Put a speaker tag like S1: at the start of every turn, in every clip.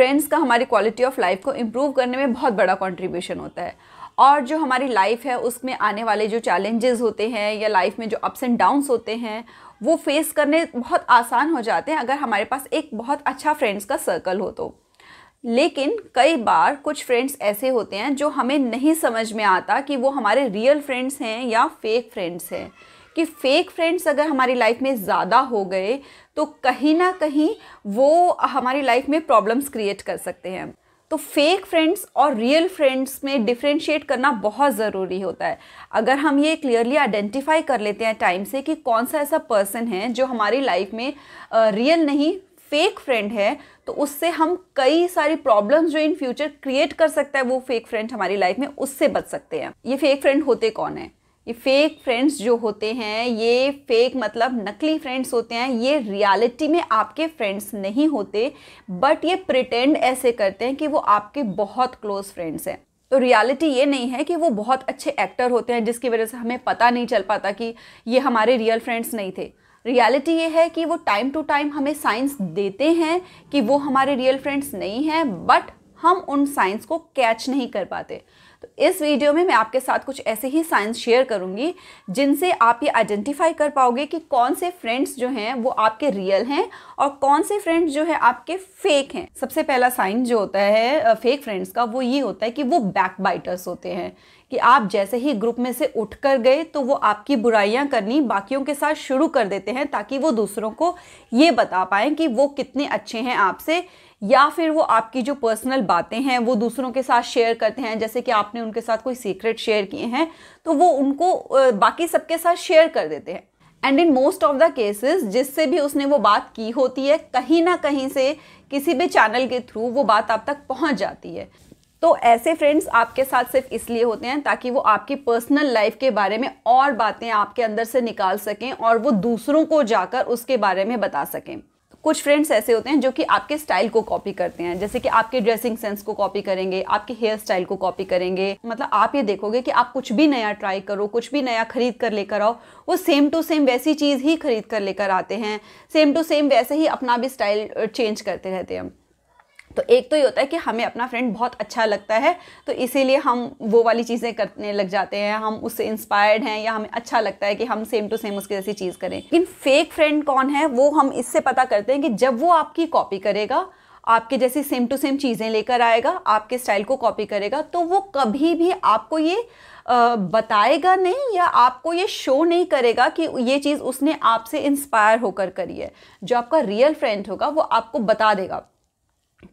S1: friends का हमारी quality of life को इम्प्रूव करने में बहुत बड़ा कॉन्ट्रीब्यूशन होता है और जो हमारी लाइफ है उसमें आने वाले जो चैलेंजेस होते हैं या लाइफ में जो अप्स एंड डाउन्स होते हैं वो फेस करने बहुत आसान हो जाते हैं अगर हमारे पास एक बहुत अच्छा फ्रेंड्स का सर्कल हो तो लेकिन कई बार कुछ फ्रेंड्स ऐसे होते हैं जो हमें नहीं समझ में आता कि वो हमारे रियल फ्रेंड्स हैं या फेक फ्रेंड्स हैं कि फेक फ्रेंड्स अगर हमारी लाइफ में ज़्यादा हो गए तो कहीं ना कहीं वो हमारी लाइफ में प्रॉब्लम्स क्रिएट कर सकते हैं तो फेक फ्रेंड्स और रियल फ्रेंड्स में डिफ्रेंशिएट करना बहुत ज़रूरी होता है अगर हम ये क्लियरली आइडेंटिफाई कर लेते हैं टाइम से कि कौन सा ऐसा पर्सन है जो हमारी लाइफ में रियल नहीं फेक फ्रेंड है तो उससे हम कई सारी प्रॉब्लम्स जो इन फ्यूचर क्रिएट कर सकता है वो फेक फ्रेंड हमारी लाइफ में उससे बच सकते हैं ये फेक फ्रेंड होते कौन है कि फेक फ्रेंड्स जो होते हैं ये फेक मतलब नकली फ्रेंड्स होते हैं ये रियलिटी में आपके फ्रेंड्स नहीं होते बट ये प्रिटेंड ऐसे करते हैं कि वो आपके बहुत क्लोज फ्रेंड्स हैं तो रियलिटी ये नहीं है कि वो बहुत अच्छे एक्टर होते हैं जिसकी वजह से हमें पता नहीं चल पाता कि ये हमारे रियल फ्रेंड्स नहीं थे रियलिटी ये है कि वो टाइम टू टाइम हमें साइंस देते हैं कि वो हमारे रियल फ्रेंड्स नहीं हैं बट हम उन साइंस को कैच नहीं कर पाते तो इस वीडियो में मैं आपके साथ कुछ ऐसे ही साइंस शेयर करूँगी जिनसे आप ये आइडेंटिफाई कर पाओगे कि कौन से फ्रेंड्स जो हैं वो आपके रियल हैं और कौन से फ्रेंड्स जो है आपके फेक हैं सबसे पहला साइन जो होता है फेक फ्रेंड्स का वो ये होता है कि वो बैक बाइटर्स होते हैं कि आप जैसे ही ग्रुप में से उठ कर गए तो वो आपकी बुराइयां करनी बाकियों के साथ शुरू कर देते हैं ताकि वो दूसरों को ये बता पाएं कि वो कितने अच्छे हैं आपसे या फिर वो आपकी जो पर्सनल बातें हैं वो दूसरों के साथ शेयर करते हैं जैसे कि आपने उनके साथ कोई सीक्रेट शेयर किए हैं तो वो उनको बाकी सबके साथ शेयर कर देते हैं and in most of the cases जिससे भी उसने वो बात की होती है कहीं ना कहीं से किसी भी चैनल के थ्रू वो बात आप तक पहुंच जाती है तो ऐसे फ्रेंड्स आपके साथ सिर्फ इसलिए होते हैं ताकि वो आपकी पर्सनल लाइफ के बारे में और बातें आपके अंदर से निकाल सकें और वो दूसरों को जाकर उसके बारे में बता सकें कुछ फ्रेंड्स ऐसे होते हैं जो कि आपके स्टाइल को कॉपी करते हैं जैसे कि आपके ड्रेसिंग सेंस को कॉपी करेंगे आपके हेयर स्टाइल को कॉपी करेंगे मतलब आप ये देखोगे कि आप कुछ भी नया ट्राई करो कुछ भी नया खरीद कर लेकर आओ वो सेम टू सेम वैसी चीज़ ही खरीद कर लेकर आते हैं सेम टू सेम वैसे ही अपना भी स्टाइल चेंज करते रहते हैं तो एक तो ये होता है कि हमें अपना फ्रेंड बहुत अच्छा लगता है तो इसीलिए हम वो वाली चीज़ें करने लग जाते हैं हम उससे इंस्पायर्ड हैं या हमें अच्छा लगता है कि हम सेम टू सेम उसके जैसी चीज़ करें लेकिन फेक फ्रेंड कौन है वो हम इससे पता करते हैं कि जब वो आपकी कॉपी करेगा आपके जैसी सेम टू सेम चीज़ें लेकर आएगा आपके स्टाइल को कॉपी करेगा तो वो कभी भी आपको ये बताएगा नहीं या आपको ये शो नहीं करेगा कि ये चीज़ उसने आपसे इंस्पायर होकर करी है जो आपका रियल फ्रेंड होगा वो आपको बता देगा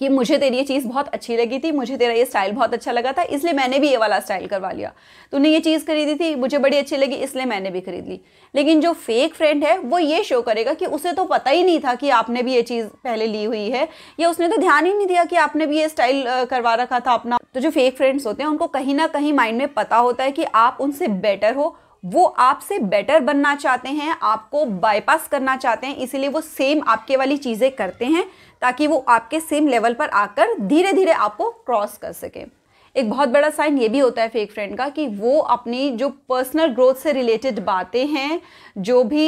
S1: कि मुझे तेरी ये चीज़ बहुत अच्छी लगी थी मुझे तेरा ये स्टाइल बहुत अच्छा लगा था इसलिए मैंने भी ये वाला स्टाइल करवा लिया तूने ये चीज़ खरीदी थी मुझे बड़ी अच्छी लगी इसलिए मैंने भी खरीद ली लेकिन जो फेक फ्रेंड है वो ये शो करेगा कि उसे तो पता ही नहीं था कि आपने भी ये चीज़ पहले ली हुई है या उसने तो ध्यान ही नहीं दिया कि आपने भी ये स्टाइल करवा रखा था अपना तो जो फेक फ्रेंड्स होते हैं उनको कहीं ना कहीं माइंड में पता होता है कि आप उनसे बेटर हो वो आपसे बेटर बनना चाहते हैं आपको बाईपास करना चाहते हैं इसीलिए वो सेम आपके वाली चीज़ें करते हैं ताकि वो आपके सेम लेवल पर आकर धीरे धीरे आपको क्रॉस कर सकें एक बहुत बड़ा साइन ये भी होता है फेक फ्रेंड का कि वो अपनी जो पर्सनल ग्रोथ से रिलेटेड बातें हैं जो भी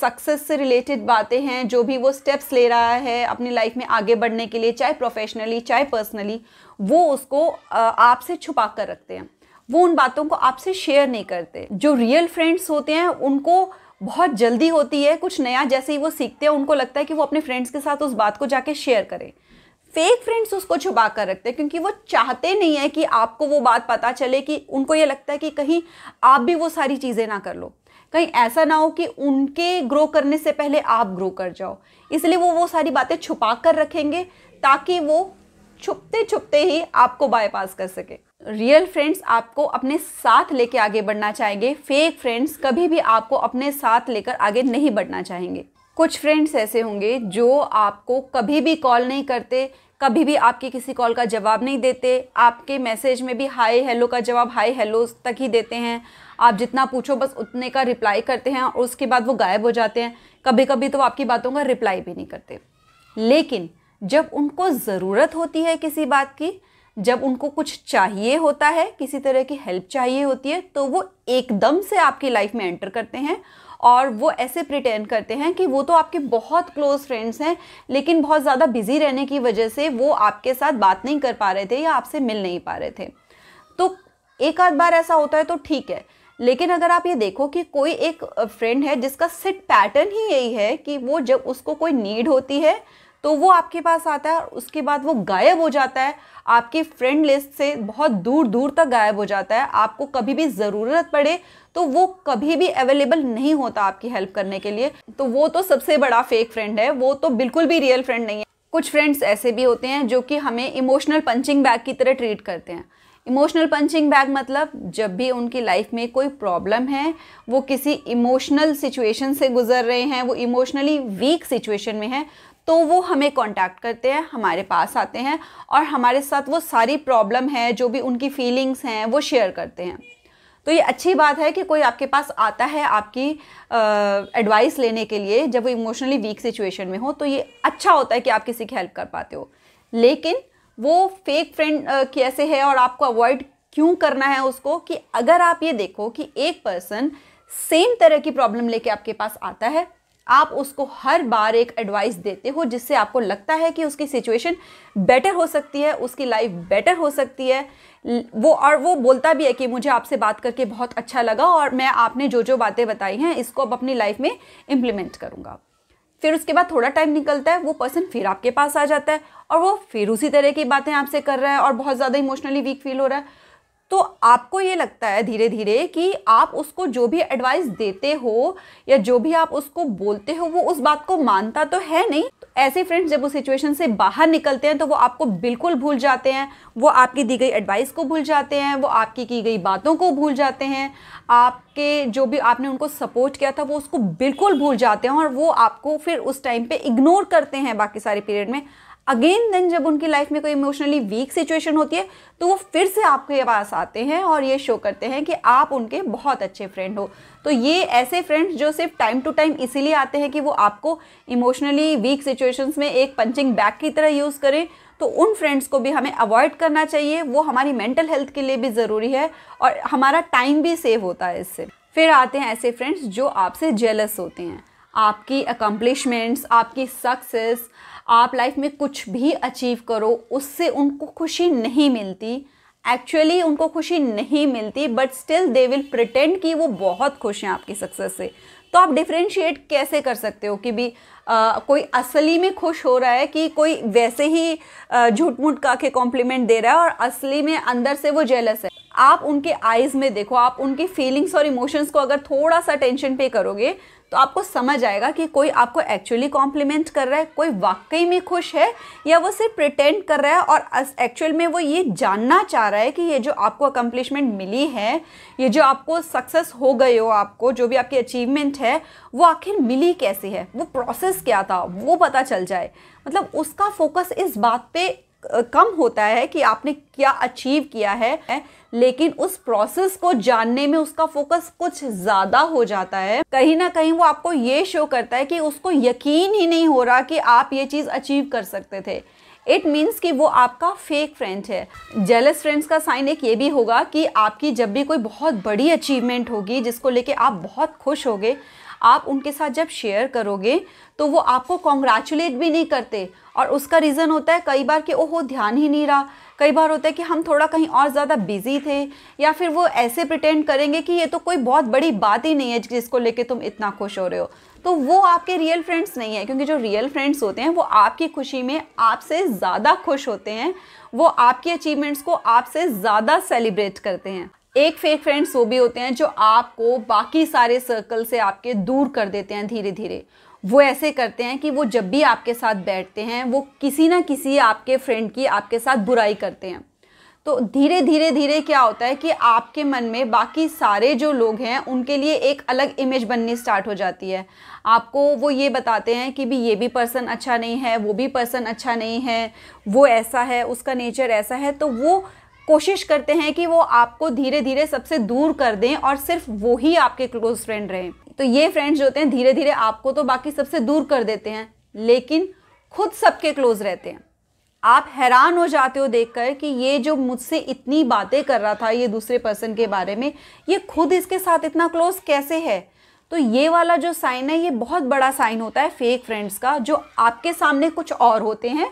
S1: सक्सेस से रिलेटेड बातें हैं जो भी वो स्टेप्स ले रहा है अपनी लाइफ में आगे बढ़ने के लिए चाहे प्रोफेशनली चाहे पर्सनली वो उसको आपसे छुपा कर रखते हैं वो उन बातों को आपसे शेयर नहीं करते जो रियल फ्रेंड्स होते हैं उनको बहुत जल्दी होती है कुछ नया जैसे ही वो सीखते हैं उनको लगता है कि वो अपने फ्रेंड्स के साथ उस बात को जाके शेयर करें फेक फ्रेंड्स उसको छुपा कर रखते हैं क्योंकि वो चाहते नहीं है कि आपको वो बात पता चले कि उनको ये लगता है कि कहीं आप भी वो सारी चीज़ें ना कर लो कहीं ऐसा ना हो कि उनके ग्रो करने से पहले आप ग्रो कर जाओ इसलिए वो वो सारी बातें छुपा कर रखेंगे ताकि वो छुपते छुपते ही आपको बायपास कर सके रियल फ्रेंड्स आपको अपने साथ लेके आगे बढ़ना चाहेंगे फेक फ्रेंड्स कभी भी आपको अपने साथ लेकर आगे नहीं बढ़ना चाहेंगे कुछ फ्रेंड्स ऐसे होंगे जो आपको कभी भी कॉल नहीं करते कभी भी आपकी किसी कॉल का जवाब नहीं देते आपके मैसेज में भी हाय हेलो का जवाब हाय हेलो तक ही देते हैं आप जितना पूछो बस उतने का रिप्लाई करते हैं और उसके बाद वो गायब हो जाते हैं कभी कभी तो आपकी बातों का रिप्लाई भी नहीं करते लेकिन जब उनको ज़रूरत होती है किसी बात की जब उनको कुछ चाहिए होता है किसी तरह की हेल्प चाहिए होती है तो वो एकदम से आपकी लाइफ में एंटर करते हैं और वो ऐसे प्रिटेंड करते हैं कि वो तो आपके बहुत क्लोज फ्रेंड्स हैं लेकिन बहुत ज़्यादा बिजी रहने की वजह से वो आपके साथ बात नहीं कर पा रहे थे या आपसे मिल नहीं पा रहे थे तो एक आध बार ऐसा होता है तो ठीक है लेकिन अगर आप ये देखो कि कोई एक फ्रेंड है जिसका सिट पैटर्न ही यही है कि वो जब उसको कोई नीड होती है तो वो आपके पास आता है और उसके बाद वो गायब हो जाता है आपकी फ्रेंड लिस्ट से बहुत दूर दूर तक गायब हो जाता है आपको कभी भी ज़रूरत पड़े तो वो कभी भी अवेलेबल नहीं होता आपकी हेल्प करने के लिए तो वो तो सबसे बड़ा फेक फ्रेंड है वो तो बिल्कुल भी रियल फ्रेंड नहीं है कुछ फ्रेंड्स ऐसे भी होते हैं जो कि हमें इमोशनल पंचिंग बैग की तरह ट्रीट करते हैं इमोशनल पंचिंग बैग मतलब जब भी उनकी लाइफ में कोई प्रॉब्लम है वो किसी इमोशनल सिचुएशन से गुजर रहे हैं वो इमोशनली वीक सिचुएशन में है तो वो हमें कांटेक्ट करते हैं हमारे पास आते हैं और हमारे साथ वो सारी प्रॉब्लम है जो भी उनकी फीलिंग्स हैं वो शेयर करते हैं तो ये अच्छी बात है कि कोई आपके पास आता है आपकी एडवाइस लेने के लिए जब वो इमोशनली वीक सिचुएशन में हो तो ये अच्छा होता है कि आप किसी की हेल्प कर पाते हो लेकिन वो फेक फ्रेंड कैसे है और आपको अवॉइड क्यों करना है उसको कि अगर आप ये देखो कि एक पर्सन सेम तरह की प्रॉब्लम लेके आपके पास आता है आप उसको हर बार एक एडवाइस देते हो जिससे आपको लगता है कि उसकी सिचुएशन बेटर हो सकती है उसकी लाइफ बेटर हो सकती है वो और वो बोलता भी है कि मुझे आपसे बात करके बहुत अच्छा लगा और मैं आपने जो जो बातें बताई हैं इसको अब अपनी लाइफ में इम्प्लीमेंट करूँगा फिर उसके बाद थोड़ा टाइम निकलता है वो पर्सन फिर आपके पास आ जाता है और वो फिर उसी तरह की बातें आपसे कर रहा है और बहुत ज़्यादा इमोशनली वीक फील हो रहा है तो आपको ये लगता है धीरे धीरे कि आप उसको जो भी एडवाइस देते हो या जो भी आप उसको बोलते हो वो उस बात को मानता तो है नहीं तो ऐसे फ्रेंड्स जब उस सिचुएशन से बाहर निकलते हैं तो वो आपको बिल्कुल भूल जाते हैं वो आपकी दी गई एडवाइस को भूल जाते हैं वो आपकी की गई बातों को भूल जाते हैं आपके जो भी आपने उनको सपोर्ट किया था वो उसको बिल्कुल भूल जाते हैं और वो आपको फिर उस टाइम पर इग्नोर करते हैं बाकी सारे पीरियड में अगेन देन जब उनकी लाइफ में कोई इमोशनली वीक सिचुएशन होती है तो वो फिर से आपके पास आते हैं और ये शो करते हैं कि आप उनके बहुत अच्छे फ्रेंड हो तो ये ऐसे फ्रेंड्स जो सिर्फ टाइम टू टाइम इसीलिए आते हैं कि वो आपको इमोशनली वीक सिचुएशंस में एक पंचिंग बैग की तरह यूज़ करें तो उन फ्रेंड्स को भी हमें अवॉइड करना चाहिए वो हमारी मेंटल हेल्थ के लिए भी ज़रूरी है और हमारा टाइम भी सेव होता है इससे फिर आते हैं ऐसे फ्रेंड्स जो आपसे जेलस होते हैं आपकी अकम्पलिशमेंट्स आपकी सक्सेस आप लाइफ में कुछ भी अचीव करो उससे उनको खुशी नहीं मिलती एक्चुअली उनको खुशी नहीं मिलती but still they will pretend कि वो बहुत खुश हैं आपकी सक्सेस से तो आप डिफ्रेंशिएट कैसे कर सकते हो कि भी आ, कोई असली में खुश हो रहा है कि कोई वैसे ही झूठ मूठ का के कॉम्प्लीमेंट दे रहा है और असली में अंदर से वो जेलस है आप उनके आइज़ में देखो आप उनकी फीलिंग्स और इमोशंस को अगर थोड़ा सा टेंशन पे करोगे तो आपको समझ आएगा कि कोई आपको एक्चुअली कॉम्प्लीमेंट कर रहा है कोई वाकई में खुश है या वो सिर्फ प्रिटेंड कर रहा है और एक्चुअल में वो ये जानना चाह रहा है कि ये जो आपको अकम्पलिशमेंट मिली है ये जो आपको सक्सेस हो गए हो आपको जो भी आपकी अचीवमेंट है वो आखिर मिली कैसे है वो प्रोसेस क्या था वो पता चल जाए मतलब उसका फोकस इस बात पे कम होता है कि आपने क्या अचीव किया है लेकिन उस प्रोसेस को जानने में उसका फोकस कुछ ज़्यादा हो जाता है कहीं ना कहीं वो आपको ये शो करता है कि उसको यकीन ही नहीं हो रहा कि आप ये चीज़ अचीव कर सकते थे इट मीन्स कि वो आपका फेक फ्रेंड है जेलस फ्रेंड्स का साइन एक ये भी होगा कि आपकी जब भी कोई बहुत बड़ी अचीवमेंट होगी जिसको लेके आप बहुत खुश होगे आप उनके साथ जब शेयर करोगे तो वो आपको कॉन्ग्रेचुलेट भी नहीं करते और उसका रीज़न होता है कई बार कि ओहो ध्यान ही नहीं रहा कई बार होता है कि हम थोड़ा कहीं और ज़्यादा बिजी थे या फिर वो ऐसे प्रिटेंड करेंगे कि ये तो कोई बहुत बड़ी बात ही नहीं है जिसको लेके तुम इतना खुश हो रहे हो तो वो आपके रियल फ्रेंड्स नहीं है क्योंकि जो रियल फ्रेंड्स होते हैं वो आपकी खुशी में आपसे ज़्यादा खुश होते हैं वो आपकी अचीवमेंट्स को आपसे ज़्यादा सेलिब्रेट करते हैं एक फेक फ्रेंड्स वो भी होते हैं जो आपको बाकी सारे सर्कल से आपके दूर कर देते हैं धीरे धीरे वो ऐसे करते हैं कि वो जब भी आपके साथ बैठते हैं वो किसी ना किसी आपके फ्रेंड की आपके साथ बुराई करते हैं तो धीरे धीरे धीरे क्या होता है कि आपके मन में बाकी सारे जो लोग हैं उनके लिए एक अलग इमेज बननी स्टार्ट हो जाती है आपको वो ये बताते हैं कि भी ये भी पर्सन अच्छा नहीं है वो भी पर्सन अच्छा नहीं है वो ऐसा है उसका नेचर ऐसा है तो वो कोशिश करते हैं कि वो आपको धीरे धीरे सबसे दूर कर दें और सिर्फ वो ही आपके क्लोज फ्रेंड रहें तो ये फ्रेंड्स जो होते हैं धीरे धीरे आपको तो बाकी सबसे दूर कर देते हैं लेकिन खुद सबके क्लोज रहते हैं आप हैरान हो जाते हो देखकर कि ये जो मुझसे इतनी बातें कर रहा था ये दूसरे पर्सन के बारे में ये खुद इसके साथ इतना क्लोज कैसे है तो ये वाला जो साइन है ये बहुत बड़ा साइन होता है फेक फ्रेंड्स का जो आपके सामने कुछ और होते हैं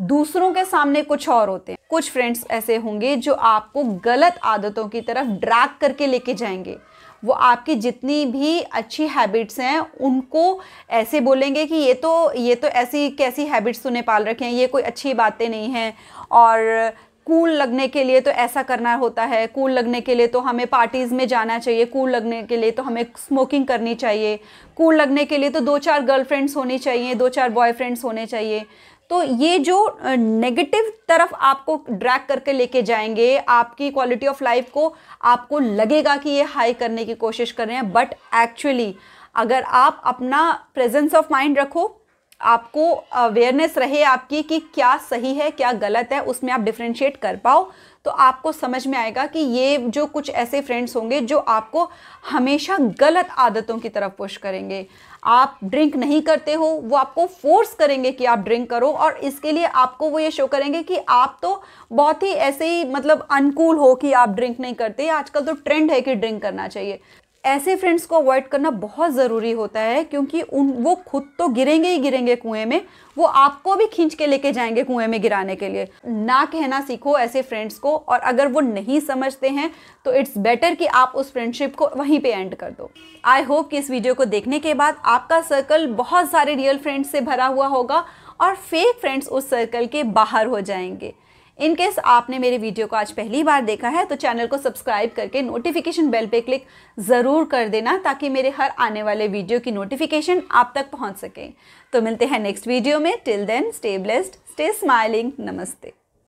S1: दूसरों के सामने कुछ और होते हैं कुछ फ्रेंड्स ऐसे होंगे जो आपको गलत आदतों की तरफ ड्रैग करके लेके जाएंगे वो आपकी जितनी भी अच्छी हैबिट्स हैं उनको ऐसे बोलेंगे कि ये तो ये तो ऐसी कैसी हैबिट्स तूने पाल रखे हैं ये कोई अच्छी बातें नहीं हैं और कूल cool लगने के लिए तो ऐसा करना होता है कूल cool लगने के लिए तो हमें पार्टीज़ में जाना चाहिए कूल cool लगने के लिए तो हमें स्मोकिंग करनी चाहिए कूल लगने के लिए तो दो चार गर्लफ्रेंड्स होनी चाहिए दो चार बॉयफ्रेंड्स होने चाहिए तो ये जो नेगेटिव तरफ आपको ड्रैग करके लेके जाएंगे आपकी क्वालिटी ऑफ लाइफ को आपको लगेगा कि ये हाई करने की कोशिश कर रहे हैं बट एक्चुअली अगर आप अपना प्रेजेंस ऑफ माइंड रखो आपको अवेयरनेस रहे आपकी कि क्या सही है क्या गलत है उसमें आप डिफ्रेंशिएट कर पाओ तो आपको समझ में आएगा कि ये जो कुछ ऐसे फ्रेंड्स होंगे जो आपको हमेशा गलत आदतों की तरफ पुश करेंगे आप ड्रिंक नहीं करते हो वो आपको फोर्स करेंगे कि आप ड्रिंक करो और इसके लिए आपको वो ये शो करेंगे कि आप तो बहुत ही ऐसे ही मतलब अनकूल हो कि आप ड्रिंक नहीं करते आजकल तो ट्रेंड है कि ड्रिंक करना चाहिए ऐसे फ्रेंड्स को अवॉइड करना बहुत ज़रूरी होता है क्योंकि उन वो खुद तो गिरेंगे ही गिरेंगे कुएं में वो आपको भी खींच के लेके जाएंगे कुएं में गिराने के लिए ना कहना सीखो ऐसे फ्रेंड्स को और अगर वो नहीं समझते हैं तो इट्स बेटर कि आप उस फ्रेंडशिप को वहीं पे एंड कर दो आई होप कि इस वीडियो को देखने के बाद आपका सर्कल बहुत सारे रियल फ्रेंड्स से भरा हुआ होगा और फेक फ्रेंड्स उस सर्कल के बाहर हो जाएंगे इनकेस आपने मेरे वीडियो को आज पहली बार देखा है तो चैनल को सब्सक्राइब करके नोटिफिकेशन बेल पे क्लिक ज़रूर कर देना ताकि मेरे हर आने वाले वीडियो की नोटिफिकेशन आप तक पहुंच सके तो मिलते हैं नेक्स्ट वीडियो में till then stay blessed stay smiling नमस्ते